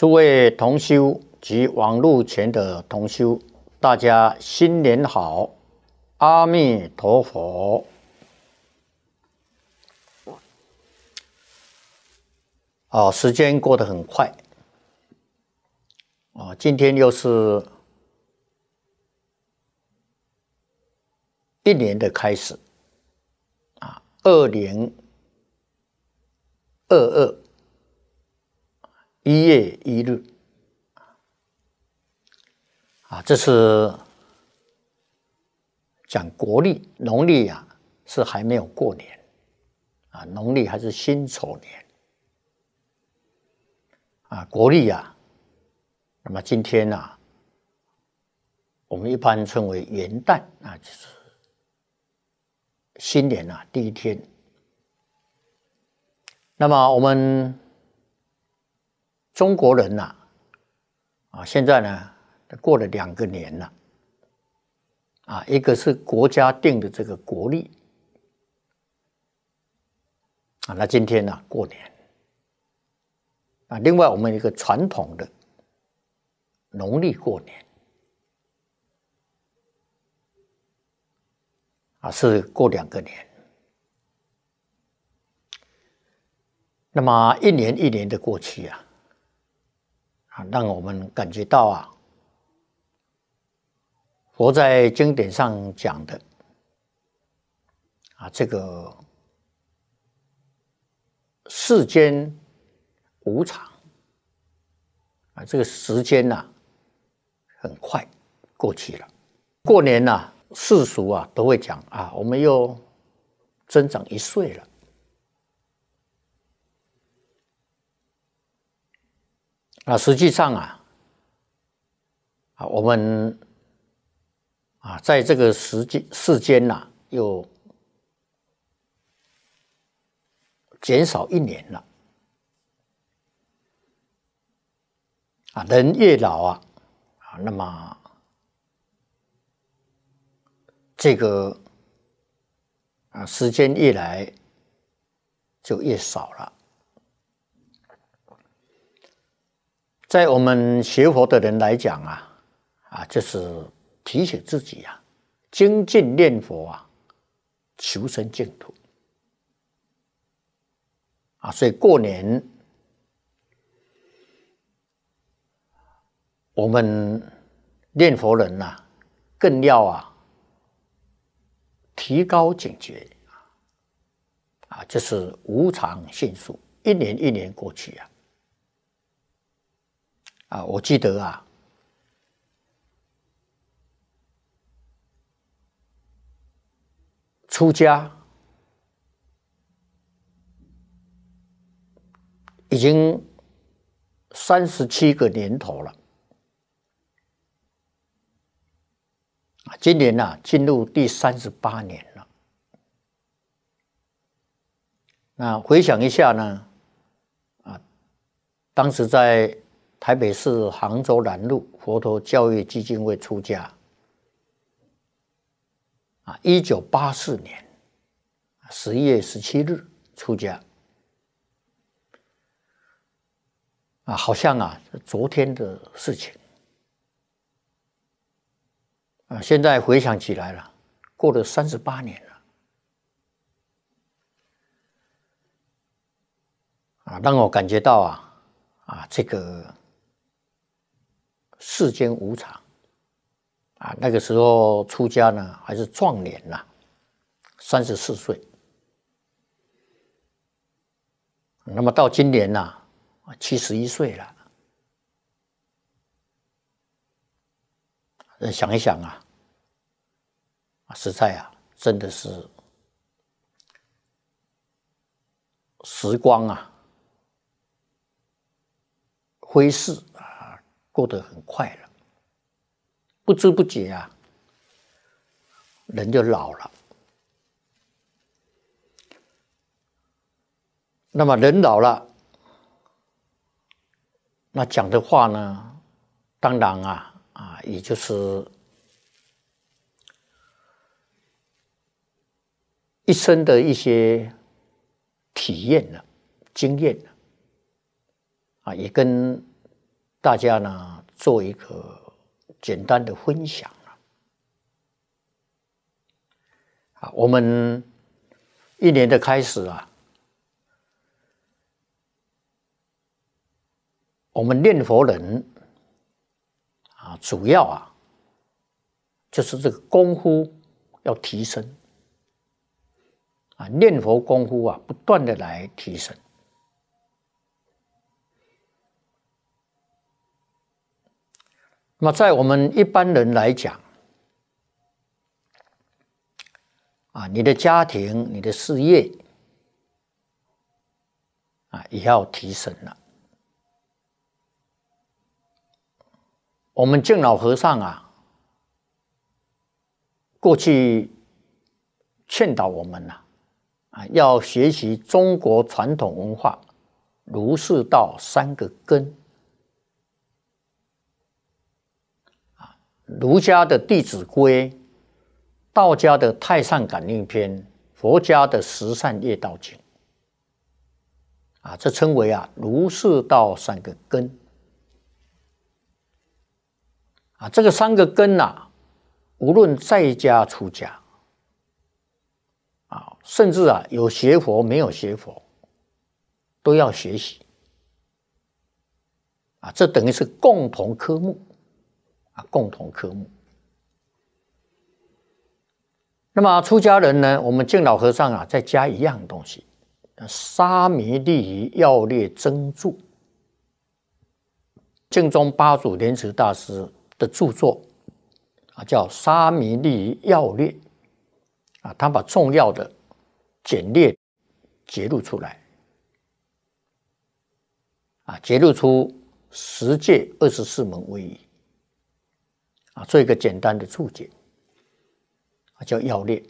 诸位同修及网络前的同修，大家新年好！阿弥陀佛！哦，时间过得很快哦，今天又是一年的开始啊，二零二二。一月一日，啊，这是讲国历，农历啊是还没有过年，啊，农历还是辛丑年，啊，国历啊，那么今天啊，我们一般称为元旦，那就是新年啊第一天，那么我们。中国人呐，啊，现在呢过了两个年了，啊，一个是国家定的这个国历，啊，那今天呢过年，啊，另外我们一个传统的农历过年，啊，是过两个年，那么一年一年的过去啊，让我们感觉到啊，佛在经典上讲的啊，这个世间无常啊，这个时间呐很快过去了。过年呐，世俗啊都会讲啊，我们又增长一岁了。那实际上啊，啊我们啊在这个时间世间呐，又减少一年了。啊，人越老啊，啊那么这个啊时间越来就越少了。在我们学佛的人来讲啊，啊，就是提醒自己啊，精进念佛啊，求生净土啊，所以过年我们念佛人呐，更要啊，提高警觉啊，啊，这是无常迅速，一年一年过去啊。啊，我记得啊，出家已经三十七个年头了啊，今年呢进入第三十八年了。那回想一下呢，啊，当时在。台北市杭州南路佛陀教育基金会出家啊，一九八四年十一月十七日出家啊，好像啊，昨天的事情啊，现在回想起来了，过了三十八年了啊，让我感觉到啊啊，这个。世间无常啊！那个时候出家呢，还是壮年呐，三十四岁。那么到今年呐，七十一岁了。想一想啊，实在啊，真的是时光啊，飞逝。过得很快了，不知不觉啊，人就老了。那么人老了，那讲的话呢，当然啊啊，也就是一生的一些体验了、经验了，啊，也跟。大家呢，做一个简单的分享啊！啊，我们一年的开始啊，我们念佛人啊，主要啊，就是这个功夫要提升啊，念佛功夫啊，不断的来提升。那么，在我们一般人来讲，啊，你的家庭、你的事业，啊，也要提升了。我们敬老和尚啊，过去劝导我们呐，啊，要学习中国传统文化，儒、释、道三个根。儒家的《弟子规》，道家的《太上感应篇》，佛家的《十善业道经》，啊，这称为啊“儒释道”三个根。啊，这个三个根呐，无论在家出家，啊，甚至啊有学佛没有学佛，都要学习。啊，这等于是共同科目。共同科目。那么出家人呢？我们敬老和尚啊，再加一样东西：沙弥利仪要略真注。正宗八祖莲池大师的著作啊，叫《沙弥利仪要略》啊，他把重要的简略揭露出来啊，揭露出十戒、二十四门威仪。做一个简单的注解，啊叫要列。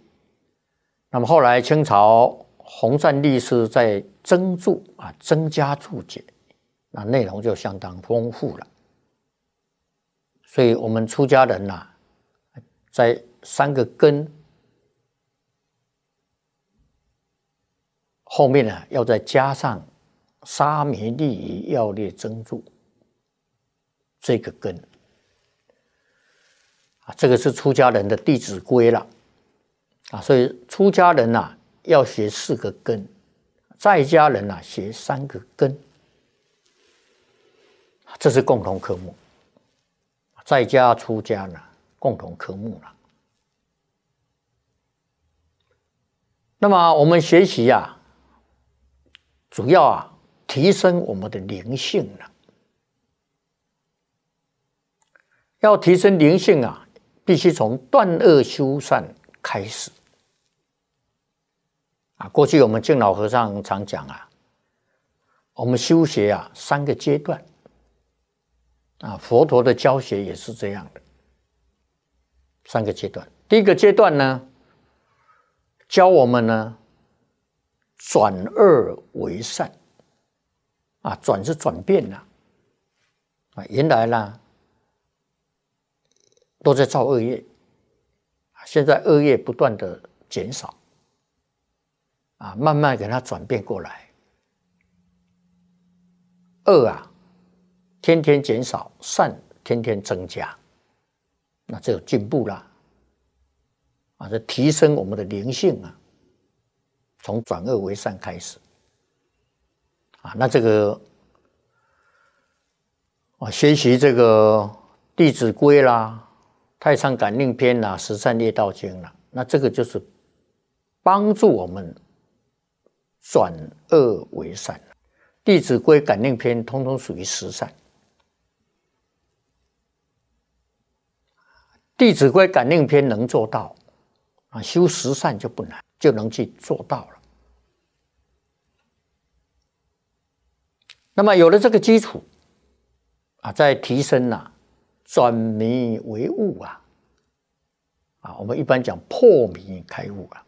那么后来清朝洪善律师在增注啊增加注解，那内容就相当丰富了。所以我们出家人呐，在三个根后面呢，要再加上沙弥利仪要列增注这个根。这个是出家人的《弟子规》了，啊，所以出家人呐要学四个根，在家人呐学三个根，这是共同科目，在家出家呢共同科目了。那么我们学习呀，主要啊提升我们的灵性了，要提升灵性啊。必须从断恶修善开始啊！过去我们敬老和尚常讲啊，我们修学啊三个阶段啊，佛陀的教学也是这样的三个阶段。第一个阶段呢，教我们呢转恶为善啊，转是转变了啊，原来呢。都在造恶业，现在恶业不断的减少，啊，慢慢给他转变过来。恶啊，天天减少，善天天增加，那就有进步啦。啊，这提升我们的灵性啊，从转恶为善开始。啊，那这个，啊，学习这个《弟子规》啦。《太上感应篇》啦，《十善业道经》啦，那这个就是帮助我们转恶为善，《弟子规》感应篇通通属于十善，《弟子规》感应篇能做到啊，修十善就不难，就能去做到了。那么有了这个基础啊，再提升啦。转迷为悟啊！啊，我们一般讲破迷开悟啊！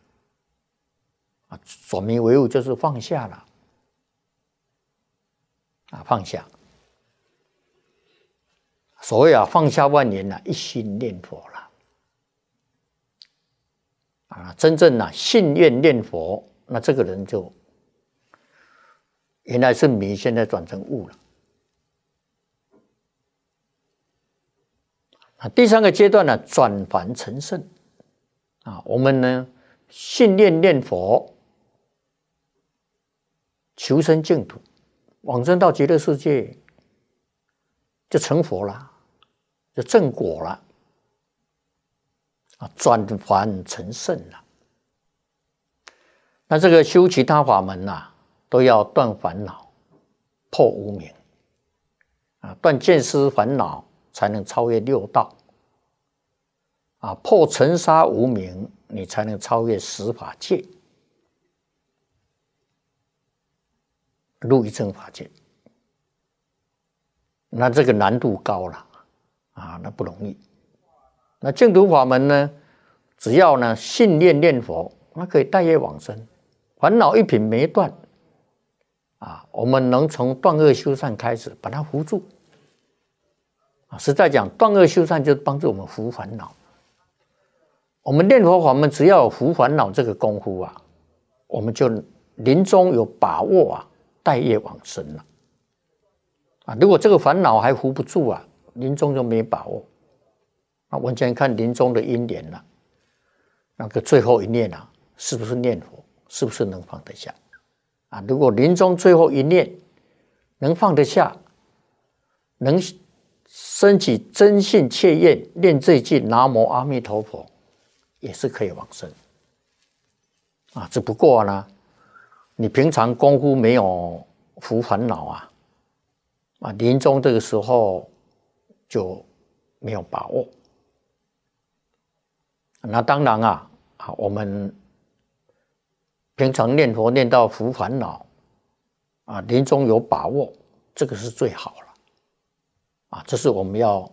啊，转迷为悟就是放下了啊，放下。所谓啊，放下万年了，一心念佛了啊，真正呢，信愿念佛，那这个人就原来是迷，现在转成悟了。啊，第三个阶段呢，转凡成圣，啊，我们呢，信念念佛，求生净土，往生到极乐世界，就成佛了，就正果了，啊，转凡成圣了。那这个修其他法门呢，都要断烦恼，破无明，啊，断见思烦恼。才能超越六道啊！破尘沙无明，你才能超越十法界、入一正法界。那这个难度高了啊，那不容易。那净土法门呢？只要呢，信念念佛，那可以带业往生。烦恼一品没断啊，我们能从断恶修善开始，把它扶住。啊，实在讲，断恶修善就是帮助我们扶烦恼。我们念佛法门，只要扶烦恼这个功夫啊，我们就临终有把握啊，待业往生了。啊，如果这个烦恼还扶不住啊，临终就没把握。那完全看临终的因缘了，那个最后一念啊，是不是念佛？是不是能放得下？啊，如果临终最后一念能放得下，能。升起真信切愿，念这一句“南无阿弥陀佛”，也是可以往生啊。只不过呢，你平常功夫没有福烦恼啊，啊，临终这个时候就没有把握。那当然啊，啊，我们平常念佛念到福烦恼啊，临终有把握，这个是最好了。啊，这是我们要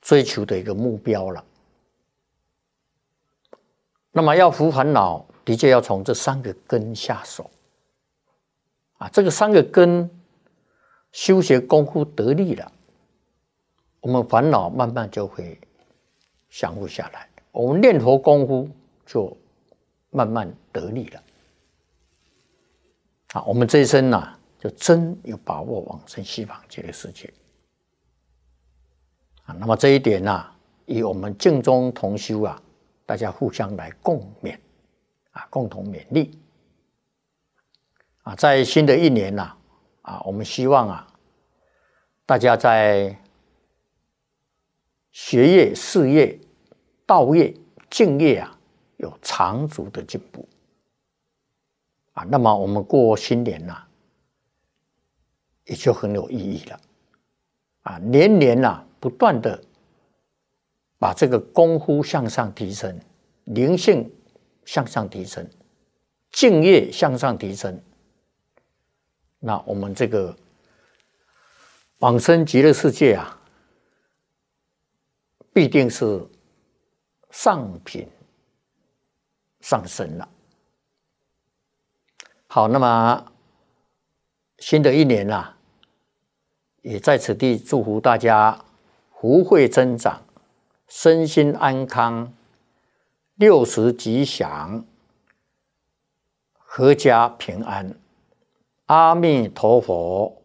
追求的一个目标了。那么要服烦恼，的确要从这三个根下手。啊，这个三个根，修学功夫得力了，我们烦恼慢慢就会降伏下来。我们念佛功夫就慢慢得力了。啊，我们这一生呢，就真有把握往生西方极乐世界。啊，那么这一点呢，以我们敬宗同修啊，大家互相来共勉，啊，共同勉励，啊，在新的一年呐，啊，我们希望啊，大家在学业、事业、道业、敬业啊，有长足的进步，啊，那么我们过新年呐，也就很有意义了，啊，年年呐。不断的把这个功夫向上提升，灵性向上提升，敬业向上提升，那我们这个往生极乐世界啊，必定是上品上升了。好，那么新的一年啊，也在此地祝福大家。福慧增长，身心安康，六十吉祥，阖家平安，阿弥陀佛。